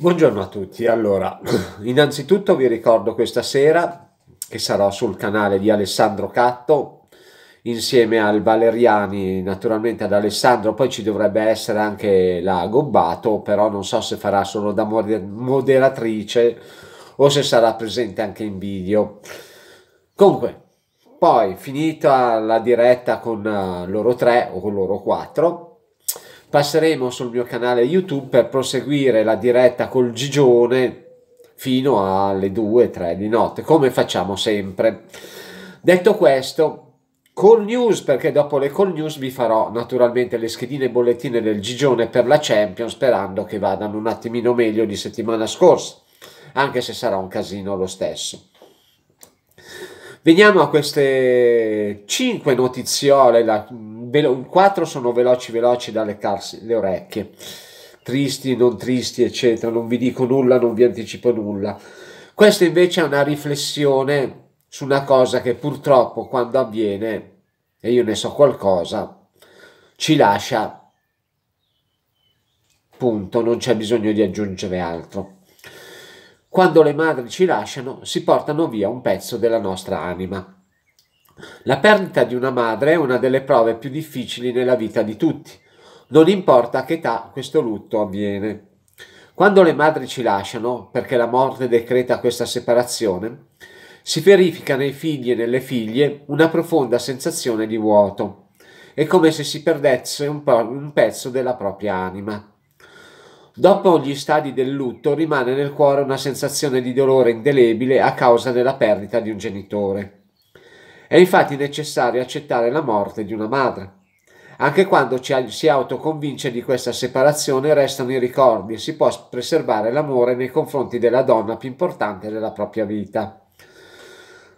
Buongiorno a tutti, allora innanzitutto vi ricordo questa sera che sarò sul canale di Alessandro Catto insieme al Valeriani, naturalmente ad Alessandro, poi ci dovrebbe essere anche la Gobbato, però non so se farà solo da moderatrice o se sarà presente anche in video. Comunque, poi finita la diretta con eh, loro tre o con loro quattro, passeremo sul mio canale YouTube per proseguire la diretta col Gigione fino alle 2-3 di notte, come facciamo sempre. Detto questo, call news, perché dopo le call news vi farò naturalmente le schedine e bollettine del Gigione per la Champions, sperando che vadano un attimino meglio di settimana scorsa, anche se sarà un casino lo stesso. Veniamo a queste 5 notiziole, la velo- quattro sono veloci veloci da leccarsi le orecchie tristi non tristi eccetera non vi dico nulla non vi anticipo nulla questa invece è una riflessione su una cosa che purtroppo quando avviene e io ne so qualcosa ci lascia punto non c'è bisogno di aggiungere altro quando le madri ci lasciano si portano via un pezzo della nostra anima la perdita di una madre è una delle prove più difficili nella vita di tutti, non importa a che età questo lutto avviene. Quando le madri ci lasciano, perché la morte decreta questa separazione, si verifica nei figli e nelle figlie una profonda sensazione di vuoto. È come se si perdesse un, un pezzo della propria anima. Dopo gli stadi del lutto rimane nel cuore una sensazione di dolore indelebile a causa della perdita di un genitore. È infatti necessario accettare la morte di una madre. Anche quando ci si autoconvince di questa separazione restano i ricordi e si può preservare l'amore nei confronti della donna più importante della propria vita.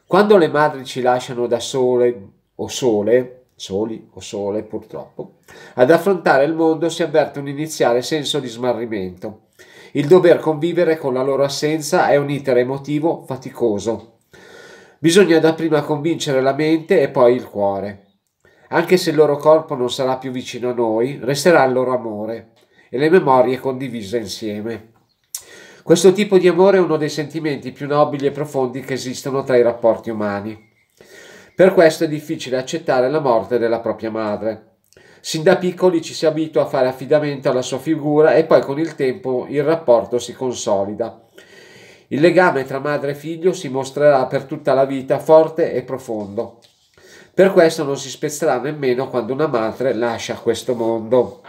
Quando le madri ci lasciano da sole o sole, soli o sole purtroppo, ad affrontare il mondo si avverte un iniziale senso di smarrimento. Il dover convivere con la loro assenza è un iter emotivo faticoso, Bisogna dapprima convincere la mente e poi il cuore. Anche se il loro corpo non sarà più vicino a noi, resterà il loro amore e le memorie condivise insieme. Questo tipo di amore è uno dei sentimenti più nobili e profondi che esistono tra i rapporti umani. Per questo è difficile accettare la morte della propria madre. Sin da piccoli ci si abitua a fare affidamento alla sua figura e poi con il tempo il rapporto si consolida il legame tra madre e figlio si mostrerà per tutta la vita forte e profondo. Per questo non si spezzerà nemmeno quando una madre lascia questo mondo.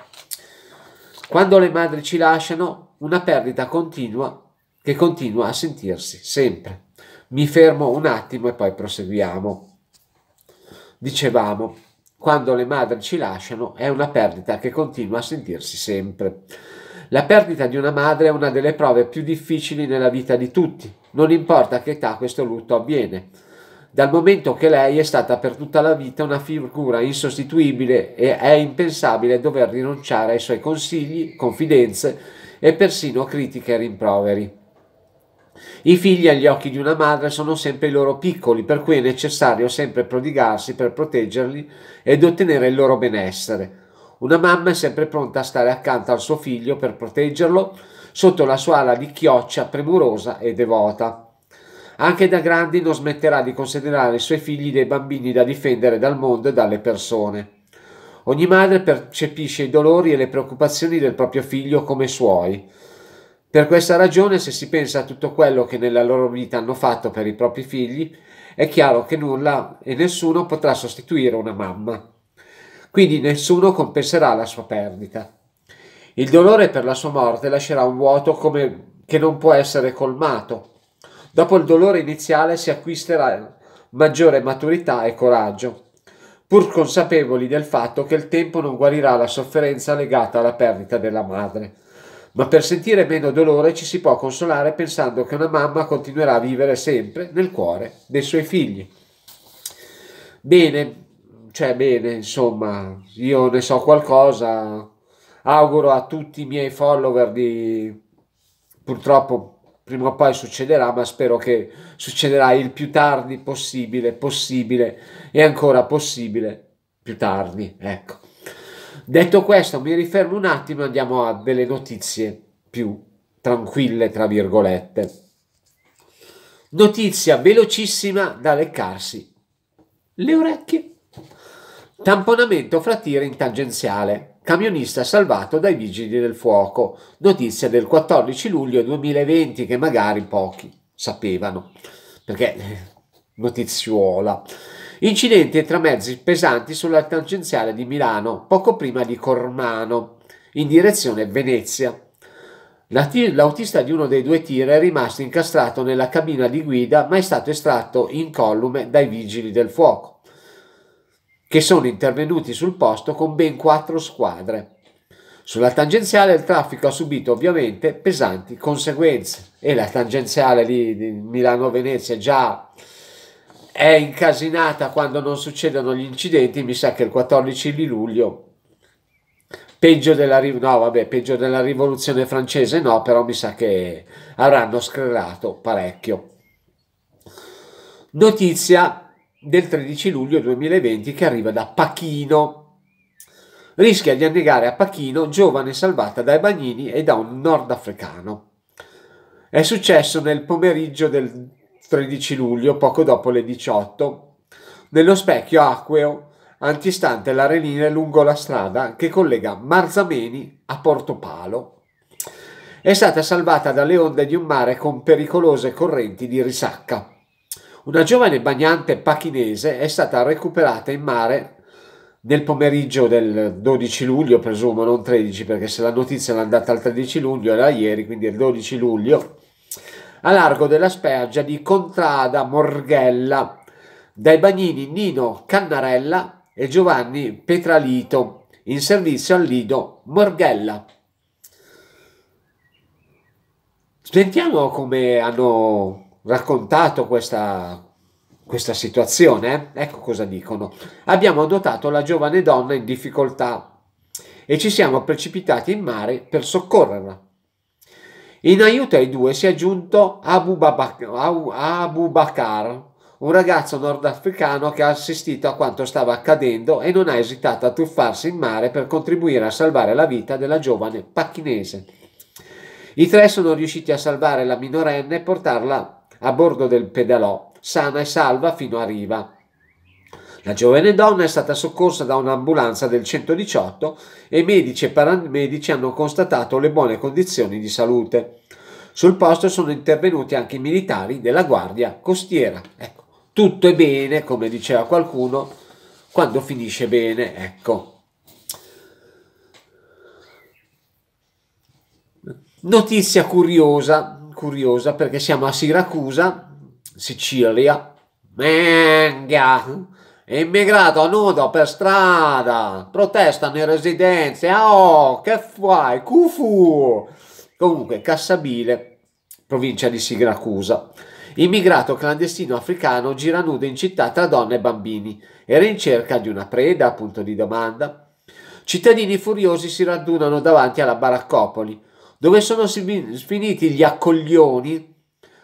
Quando le madri ci lasciano, una perdita continua che continua a sentirsi sempre. Mi fermo un attimo e poi proseguiamo. Dicevamo, quando le madri ci lasciano è una perdita che continua a sentirsi sempre. La perdita di una madre è una delle prove più difficili nella vita di tutti, non importa a che età questo lutto avviene, dal momento che lei è stata per tutta la vita una figura insostituibile e è impensabile dover rinunciare ai suoi consigli, confidenze e persino critiche e rimproveri. I figli agli occhi di una madre sono sempre i loro piccoli, per cui è necessario sempre prodigarsi per proteggerli ed ottenere il loro benessere. Una mamma è sempre pronta a stare accanto al suo figlio per proteggerlo sotto la sua ala di chioccia premurosa e devota. Anche da grandi non smetterà di considerare i suoi figli dei bambini da difendere dal mondo e dalle persone. Ogni madre percepisce i dolori e le preoccupazioni del proprio figlio come suoi. Per questa ragione, se si pensa a tutto quello che nella loro vita hanno fatto per i propri figli, è chiaro che nulla e nessuno potrà sostituire una mamma quindi nessuno compenserà la sua perdita. Il dolore per la sua morte lascerà un vuoto come, che non può essere colmato. Dopo il dolore iniziale si acquisterà maggiore maturità e coraggio, pur consapevoli del fatto che il tempo non guarirà la sofferenza legata alla perdita della madre. Ma per sentire meno dolore ci si può consolare pensando che una mamma continuerà a vivere sempre nel cuore dei suoi figli. Bene, cioè bene, insomma, io ne so qualcosa. Auguro a tutti i miei follower di purtroppo prima o poi succederà, ma spero che succederà il più tardi possibile, possibile e ancora possibile più tardi, ecco. Detto questo, mi rifermo un attimo e andiamo a delle notizie più tranquille, tra virgolette. Notizia velocissima da leccarsi le orecchie. Tamponamento fra tir in tangenziale. Camionista salvato dai vigili del fuoco. Notizia del 14 luglio 2020 che magari pochi sapevano. Perché eh, notiziuola. Incidente tra mezzi pesanti sulla tangenziale di Milano, poco prima di Cormano, in direzione Venezia. L'autista di uno dei due tir è rimasto incastrato nella cabina di guida ma è stato estratto in collume dai vigili del fuoco che sono intervenuti sul posto con ben quattro squadre. Sulla tangenziale il traffico ha subito ovviamente pesanti conseguenze e la tangenziale di Milano-Venezia già è incasinata quando non succedono gli incidenti, mi sa che il 14 di luglio peggio della, no, vabbè, peggio della rivoluzione francese no, però mi sa che avranno screrato parecchio. Notizia del 13 luglio 2020 che arriva da Pachino. Rischia di annegare a Pachino giovane salvata dai bagnini e da un nordafricano. È successo nel pomeriggio del 13 luglio, poco dopo le 18, nello specchio acqueo antistante l'arenile lungo la strada che collega Marzameni a Portopalo. È stata salvata dalle onde di un mare con pericolose correnti di risacca. Una giovane bagnante pachinese è stata recuperata in mare nel pomeriggio del 12 luglio, presumo, non 13, perché se la notizia è andata al 13 luglio era ieri, quindi il 12 luglio, a largo della spiaggia di Contrada Morghella, dai bagnini Nino Cannarella e Giovanni Petralito, in servizio al lido Morghella. Sentiamo come hanno raccontato questa, questa situazione, eh? ecco cosa dicono. Abbiamo adottato la giovane donna in difficoltà e ci siamo precipitati in mare per soccorrerla. In aiuto ai due si è aggiunto Abu, Babak- Abu Bakar, un ragazzo nordafricano che ha assistito a quanto stava accadendo e non ha esitato a tuffarsi in mare per contribuire a salvare la vita della giovane pacchinese. I tre sono riusciti a salvare la minorenne e portarla a bordo del pedalò, sana e salva fino a riva. La giovane donna è stata soccorsa da un'ambulanza del 118 e medici e paramedici hanno constatato le buone condizioni di salute. Sul posto sono intervenuti anche i militari della Guardia Costiera. Ecco, tutto è bene, come diceva qualcuno, quando finisce bene, ecco. Notizia curiosa, curiosa perché siamo a Siracusa, Sicilia, menga, immigrato a nudo per strada, protestano i residenze, ah oh, che fai, cufu! Comunque, Cassabile, provincia di Siracusa, immigrato clandestino africano gira nudo in città tra donne e bambini, era in cerca di una preda, punto di domanda. Cittadini furiosi si radunano davanti alla baraccopoli, dove sono finiti gli accoglioni?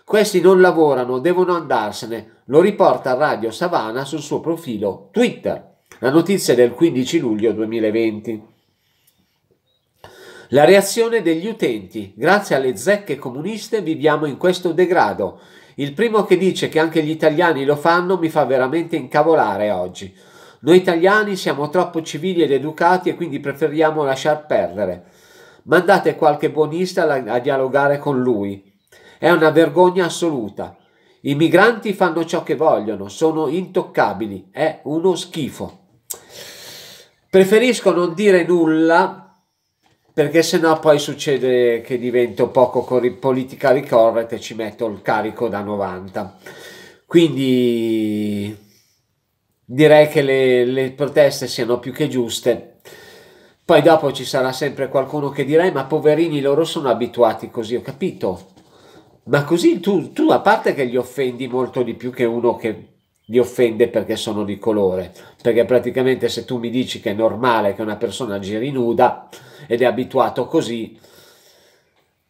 Questi non lavorano, devono andarsene. Lo riporta Radio Savana sul suo profilo Twitter. La notizia del 15 luglio 2020. La reazione degli utenti. Grazie alle zecche comuniste viviamo in questo degrado. Il primo che dice che anche gli italiani lo fanno mi fa veramente incavolare oggi. Noi italiani siamo troppo civili ed educati e quindi preferiamo lasciar perdere mandate qualche buonista a dialogare con lui. È una vergogna assoluta. I migranti fanno ciò che vogliono, sono intoccabili, è uno schifo. Preferisco non dire nulla perché sennò poi succede che divento poco politically correct e ci metto il carico da 90. Quindi direi che le, le proteste siano più che giuste poi dopo ci sarà sempre qualcuno che dirà, eh, ma poverini loro sono abituati così, ho capito. Ma così tu, tu a parte che li offendi molto di più che uno che li offende perché sono di colore, perché praticamente se tu mi dici che è normale che una persona giri nuda ed è abituato così,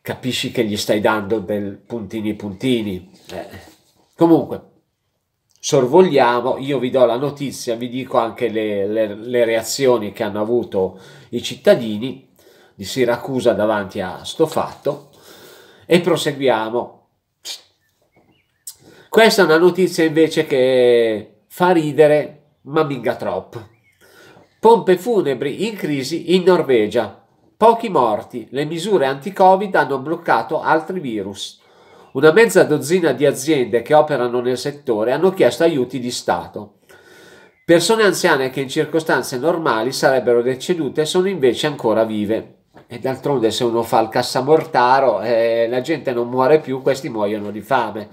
capisci che gli stai dando del puntini puntini. Eh. Comunque, sorvoliamo, io vi do la notizia, vi dico anche le, le, le reazioni che hanno avuto i cittadini di Siracusa davanti a sto fatto e proseguiamo. Questa è una notizia invece che fa ridere, ma minga troppo. Pompe funebri in crisi in Norvegia. Pochi morti, le misure anti-Covid hanno bloccato altri virus. Una mezza dozzina di aziende che operano nel settore hanno chiesto aiuti di Stato. Persone anziane che in circostanze normali sarebbero decedute sono invece ancora vive. E d'altronde se uno fa il cassamortaro eh, la gente non muore più, questi muoiono di fame.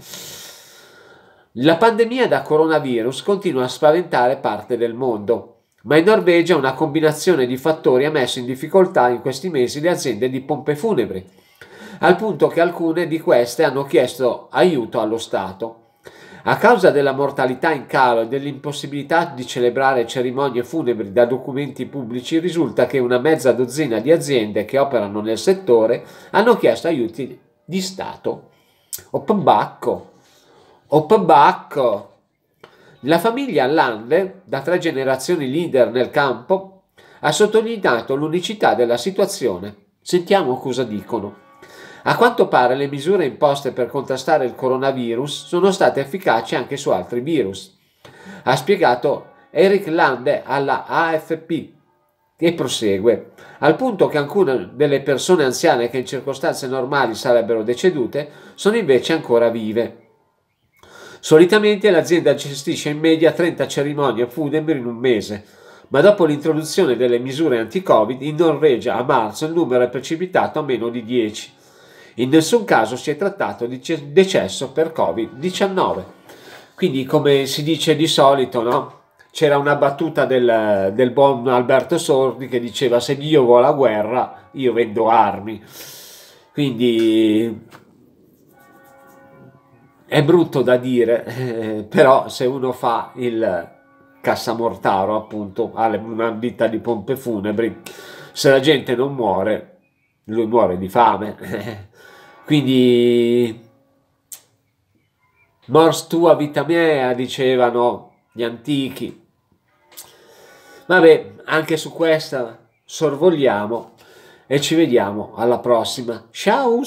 La pandemia da coronavirus continua a spaventare parte del mondo, ma in Norvegia una combinazione di fattori ha messo in difficoltà in questi mesi le aziende di pompe funebri al punto che alcune di queste hanno chiesto aiuto allo Stato. A causa della mortalità in calo e dell'impossibilità di celebrare cerimonie funebri da documenti pubblici, risulta che una mezza dozzina di aziende che operano nel settore hanno chiesto aiuti di Stato. Oppbacco. Oppbacco. La famiglia Lande, da tre generazioni leader nel campo, ha sottolineato l'unicità della situazione. Sentiamo cosa dicono. A quanto pare le misure imposte per contrastare il coronavirus sono state efficaci anche su altri virus. Ha spiegato Eric Lande alla AFP e prosegue, al punto che alcune delle persone anziane che in circostanze normali sarebbero decedute sono invece ancora vive. Solitamente l'azienda gestisce in media 30 cerimonie funebre in un mese, ma dopo l'introduzione delle misure anti-Covid in Norvegia a marzo il numero è precipitato a meno di 10. In nessun caso si è trattato di decesso per Covid-19. Quindi, come si dice di solito, no? c'era una battuta del, del buon Alberto Sordi che diceva: Se Dio vuole la guerra, io vendo armi. Quindi è brutto da dire, eh, però se uno fa il cassamortaro, appunto, ha una vita di pompe funebri, se la gente non muore, lui muore di fame. Quindi Mors tua vita mea dicevano gli antichi. Vabbè, anche su questa sorvogliamo e ci vediamo alla prossima. Ciao!